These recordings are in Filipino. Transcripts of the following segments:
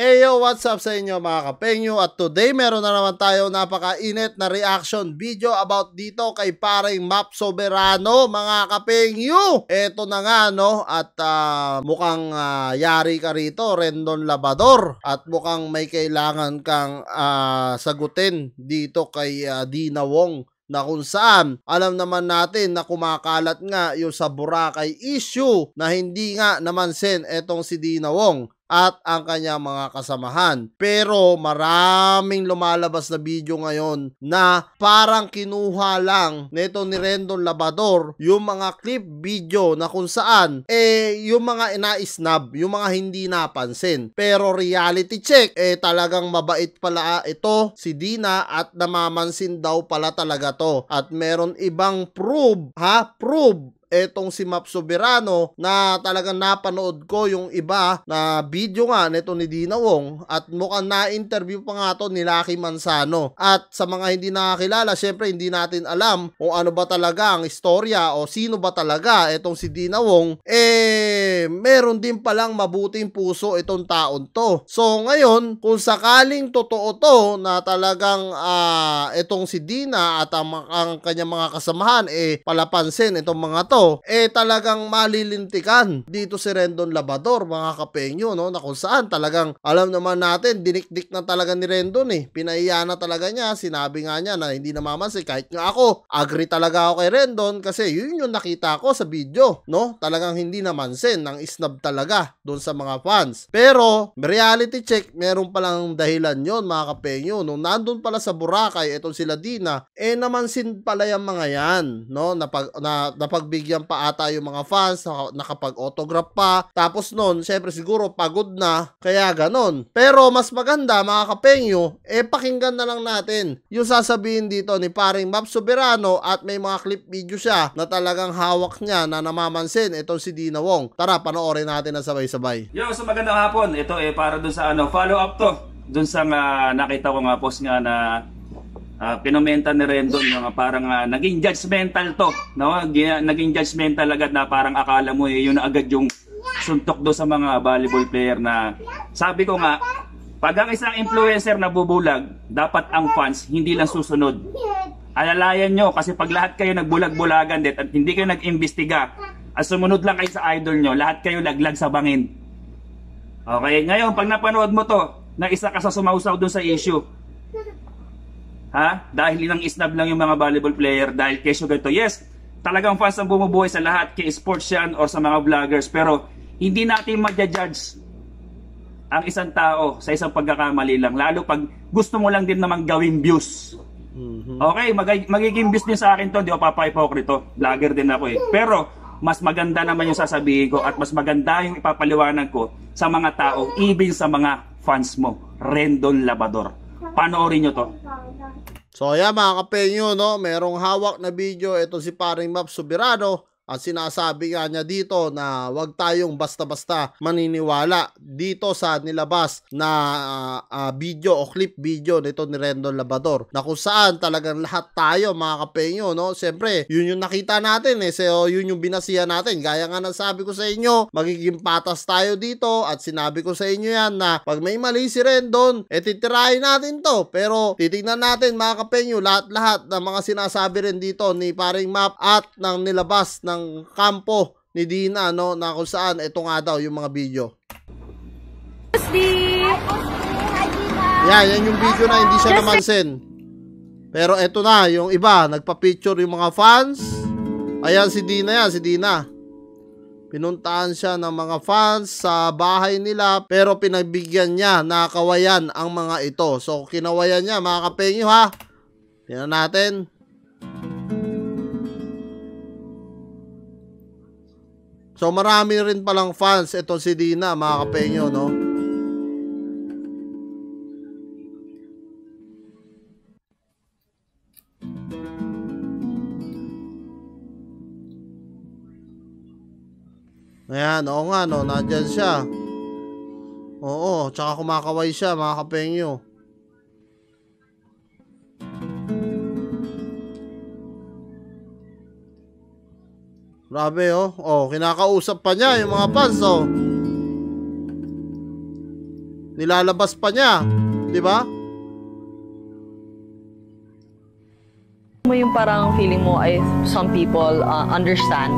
Eyo, what's up sa inyo mga kapenyo? At today meron na naman tayo napakainit na reaction video about dito kay paring Map Soberano mga kapenyo. Eto na nga no at uh, mukhang uh, yari ka rito Rendon Labador at mukhang may kailangan kang uh, sagutin dito kay uh, Dina Wong na kung saan alam naman natin na kumakalat nga yung sa Boracay issue na hindi nga naman sen etong si Dina Wong at ang kanyang mga kasamahan. Pero maraming lumalabas na video ngayon na parang kinuha lang nito ni Rendon Labador yung mga clip video na kung saan eh yung mga ina-snub, yung mga hindi napansin. Pero reality check, eh talagang mabait pala ah, ito si Dina at namamansin daw pala talaga to. At meron ibang proof, ha? Proof etong si Map Soberano na talagang napanood ko yung iba na video nga nito ni Dina Wong at mukhang na-interview pa nga to ni Lucky Mansano. At sa mga hindi nakakilala, syempre hindi natin alam kung ano ba talaga ang istorya o sino ba talaga etong si Dina Wong. Eh, meron din palang mabuting puso itong taon to. So ngayon, kung sakaling totoo to na talagang uh, ah, itong si Dina at ang, ang kanyang mga kasamahan eh palapansin itong mga to eh talagang malilintikan dito si Rendon Labador, mga kapenyo, no? Na kung saan talagang alam naman natin, dinikdik na talaga ni Rendon eh. Pinaiya na talaga niya, sinabi nga niya na hindi namamansin kahit nga ako. Agree talaga ako kay Rendon kasi yun yung nakita ko sa video, no? Talagang hindi namansin, nang isnab talaga doon sa mga fans. Pero, reality check, meron palang dahilan yon mga kapenyo. Nung nandun pala sa Boracay, eto sila Dina, eh namansin pala yung mga yan, no? Napag, na, napagbigyan binigyan pa ata yung mga fans, nakapag-autograph pa. Tapos nun, syempre siguro pagod na, kaya ganon. Pero mas maganda mga kapengyo, eh pakinggan na lang natin yung sasabihin dito ni paring Map Soberano at may mga clip video siya na talagang hawak niya na namamansin itong si Dina Wong. Tara, panoorin natin na sabay-sabay. Yo, so magandang hapon. Ito eh para dun sa ano, follow up to. Dun sa nga, nakita ko nga post nga na uh, ah, kinomenta ni Rendon mga parang uh, naging judgmental to, no? Naging judgmental agad na parang akala mo eh, yun agad yung suntok do sa mga volleyball player na sabi ko nga pag ang isang influencer nabubulag, dapat ang fans hindi lang susunod. Alalayan nyo kasi pag lahat kayo nagbulag-bulagan at hindi kayo nag-imbestiga, at sumunod lang kayo sa idol nyo, lahat kayo laglag sa bangin. Okay, ngayon pag napanood mo to, na isa ka sa sumausaw dun sa issue, Ha? Dahil ilang isnab lang yung mga volleyball player dahil keso ganito. Yes, talagang fans ang bumubuhay sa lahat, kay sports yan or sa mga vloggers. Pero hindi natin madya-judge ang isang tao sa isang pagkakamali lang. Lalo pag gusto mo lang din naman gawing views. Mhm. Okay, mag- magiging views din sa akin to, di ba papahipokrito. Vlogger din ako eh. Pero mas maganda naman yung sasabihin ko at mas maganda yung ipapaliwanag ko sa mga tao, even sa mga fans mo. Rendon Labador. Panoorin nyo to. So ayan mga kapenyo, no? merong hawak na video. Ito si paring Map Soberano at sinasabi nga niya dito na wag tayong basta-basta maniniwala dito sa nilabas na uh, uh, video o clip video nito ni Rendon Labador na kung saan talagang lahat tayo mga kapenyo no siyempre yun yung nakita natin eh so yun yung binasihan natin gaya nga nasabi ko sa inyo magiging patas tayo dito at sinabi ko sa inyo yan na pag may mali si Rendon eh titirahin natin to pero titignan natin mga kapenyo lahat-lahat ng mga sinasabi rin dito ni paring map at ng nilabas ng ng kampo ni Dina no na kung saan ito nga daw yung mga video. Busby. Yan, yan yung video na hindi siya naman namansin. Pero ito na yung iba, nagpa-picture yung mga fans. Ayan si Dina yan, si Dina. Pinuntahan siya ng mga fans sa bahay nila pero pinagbigyan niya na kawayan ang mga ito. So kinawayan niya mga kapenyo ha. Tingnan natin. So marami rin palang fans ito si Dina mga kapenyo no. Ayan, oo nga no, nandyan siya. Oo, tsaka kumakaway siya mga kapenyo. Grabe oh. Oh, kinakausap pa niya yung mga fans oh. Nilalabas pa niya, 'di ba? Mo yung parang feeling mo ay some people uh, understand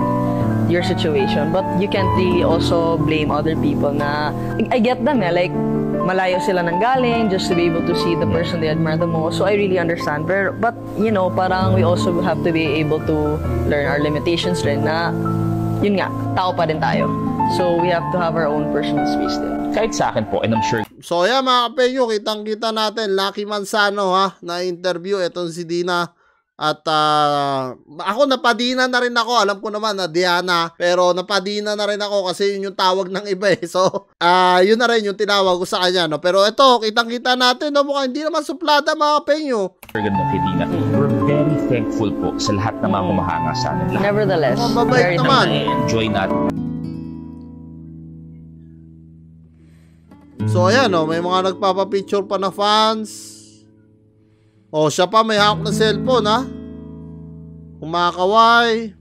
your situation but you can't really also blame other people na I get them eh like malayo sila nang galing just to be able to see the person they admire the most. So I really understand. Pero, but, you know, parang we also have to be able to learn our limitations rin na, yun nga, tao pa rin tayo. So we have to have our own personal space din. Kahit sa akin po, and I'm sure... So yeah, mga kapeyo, kitang-kita natin, Lucky Manzano ha, na interview, etong si Dina at uh, ako napadina na rin ako. Alam ko naman na Diana, pero napadina na rin ako kasi yun yung tawag ng iba eh. So, uh, yun na rin yung tinawag ko sa kanya. No? Pero ito, kitang-kita natin no? mukhang hindi naman suplada mga penyo. Ganda kay Dina. We're very thankful po sa lahat ng mga humahanga sa amin. Lahat. Nevertheless, oh, mabait very naman. Enjoy natin. So ayan, no, may mga nagpapapicture pa na fans. O, oh, siya pa may hawak na cellphone, ha? Kumakaway.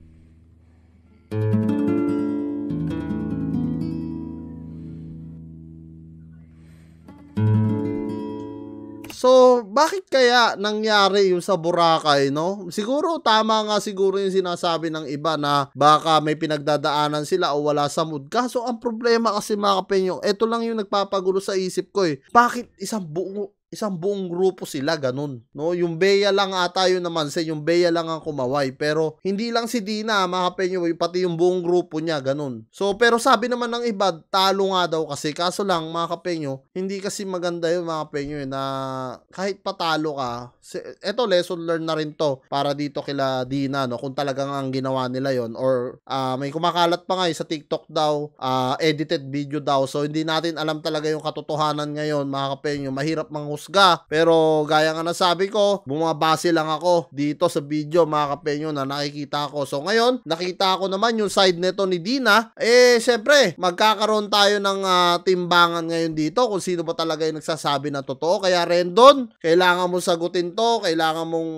So, bakit kaya nangyari yung sa Boracay, no? Siguro tama nga siguro yung sinasabi ng iba na baka may pinagdadaanan sila o wala sa mood. Kaso ang problema kasi mga kapenyong, ito lang yung nagpapagulo sa isip ko eh. Bakit isang buong isang buong grupo sila ganun no yung Bea lang ata yun naman sa yung Bea lang ang kumaway pero hindi lang si Dina makapenyo pati yung buong grupo niya ganun so pero sabi naman ng iba talo nga daw kasi kaso lang mga kapenyo hindi kasi maganda yun mga kapenyo eh, na kahit patalo ka eto lesson learn na rin to para dito kila Dina no kung talagang ang ginawa nila yon or uh, may kumakalat pa nga eh, sa TikTok daw uh, edited video daw so hindi natin alam talaga yung katotohanan ngayon mga kapenyo mahirap mang husga. Pero gaya nga nasabi ko, bumabase lang ako dito sa video mga kapenyo na nakikita ko. So ngayon, nakita ko naman yung side nito ni Dina. Eh syempre, magkakaroon tayo ng uh, timbangan ngayon dito kung sino ba talaga yung nagsasabi na totoo. Kaya Rendon, kailangan mong sagutin to, kailangan mong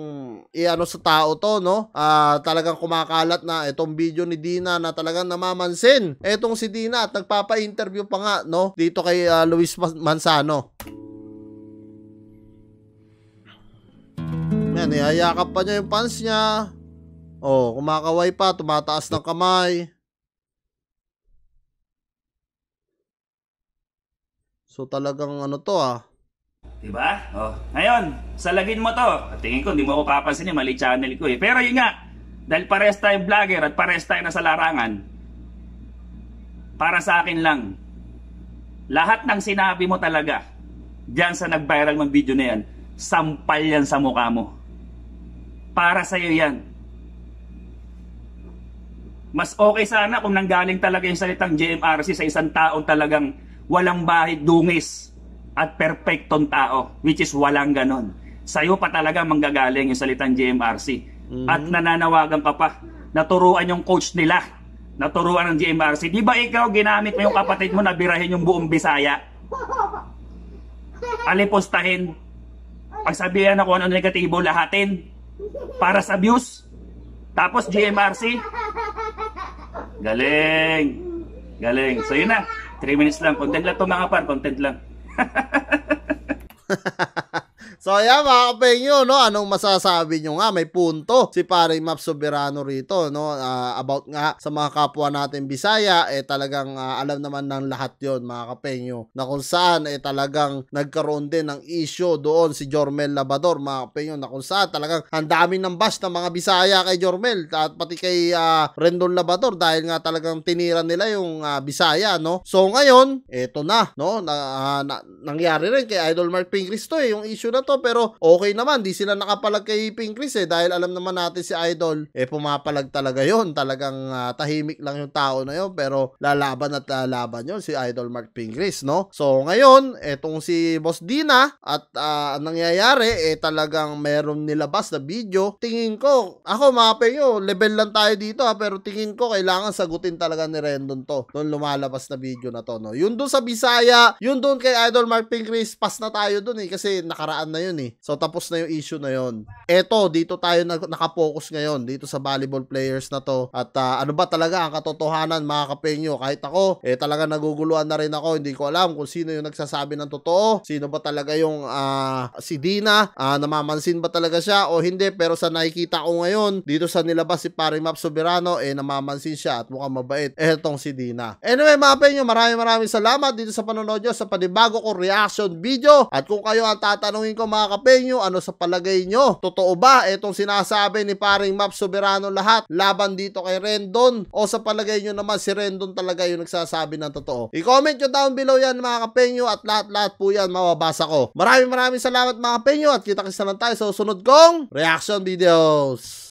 iano sa tao to, no? Uh, talagang kumakalat na itong video ni Dina na talagang namamansin. Etong si Dina at nagpapa-interview pa nga, no? Dito kay uh, Luis Manzano. Ayan, niyayakap pa niya yung pants niya. Oh, kumakaway pa, tumataas ng kamay. So talagang ano to ah. 'Di ba? Oh, ngayon, salagin mo to. At tingin ko, hindi mo ako papansin mali channel ko eh. Pero yun nga, dahil pares tayong vlogger at pares tayo nasa larangan, para sa akin lang, lahat ng sinabi mo talaga, diyan sa nag-viral mong video na yan, sampal yan sa mukha mo. Para sa'yo yan. Mas okay sana kung nanggaling talaga yung salitang JMRC sa isang taong talagang walang bahid dungis at perfectong tao, which is walang ganon. Sa'yo pa talaga manggagaling yung salitang JMRC. Mm-hmm. At nananawagan ka pa, naturuan yung coach nila, naturuan ng JMRC. Di ba ikaw ginamit mo yung kapatid mo na birahin yung buong Bisaya? alipostahin. Pagsabihan ako ano negatibo, lahatin para sa views. Tapos GMRC. Galing. Galing. So yun na. 3 minutes lang. Content lang to mga par. Content lang. So ayan mga kapengyo, no? anong masasabi nyo nga? May punto si Pare Map Soberano rito no? Uh, about nga sa mga kapwa natin Bisaya, eh talagang uh, alam naman ng lahat yon mga kapengyo na kung saan eh talagang nagkaroon din ng issue doon si Jormel Labador mga kapengyo na kung saan talagang ang dami ng bash ng mga Bisaya kay Jormel at pati kay uh, Rendon Labador dahil nga talagang tinira nila yung uh, Bisaya no. So ngayon, eto na no na, uh, na nangyari rin kay Idol Mark Pingris eh yung issue na to pero okay naman. Di sila nakapalag kay Pinkris eh dahil alam naman natin si Idol eh pumapalag talaga yon Talagang uh, tahimik lang yung tao na yon pero lalaban at lalaban yon si Idol Mark Pinkris no? So ngayon, etong si Boss Dina at uh, nangyayari eh talagang meron nilabas na video. Tingin ko, ako mape nyo, level lang tayo dito ha ah, pero tingin ko kailangan sagutin talaga ni Rendon to nung lumalabas na video na to, no? Yun doon sa Bisaya, yun doon kay Idol Mark Pinkris pas na tayo doon eh kasi nakaraan na yun eh. So tapos na yung issue na yun. Eto, dito tayo na, nakafocus ngayon dito sa volleyball players na to. At uh, ano ba talaga ang katotohanan mga kapenyo? Kahit ako, eh talaga naguguluhan na rin ako. Hindi ko alam kung sino yung nagsasabi ng totoo. Sino ba talaga yung uh, si Dina? Uh, namamansin ba talaga siya o hindi? Pero sa nakikita ko ngayon, dito sa nilabas si Paring Map Soberano, eh namamansin siya at mukhang mabait. Eh etong si Dina. Anyway mga penyo, maraming maraming salamat dito sa panonood nyo sa panibago kong reaction video. At kung kayo ang tatanungin ko ko ano, mga kapenyo, ano sa palagay nyo? Totoo ba itong sinasabi ni paring Map Soberano lahat laban dito kay Rendon? O sa palagay nyo naman si Rendon talaga yung nagsasabi ng totoo? I-comment nyo down below yan mga kapenyo at lahat-lahat po yan mababasa ko. Maraming maraming salamat mga kapenyo at kita-kita lang tayo sa susunod kong reaction videos.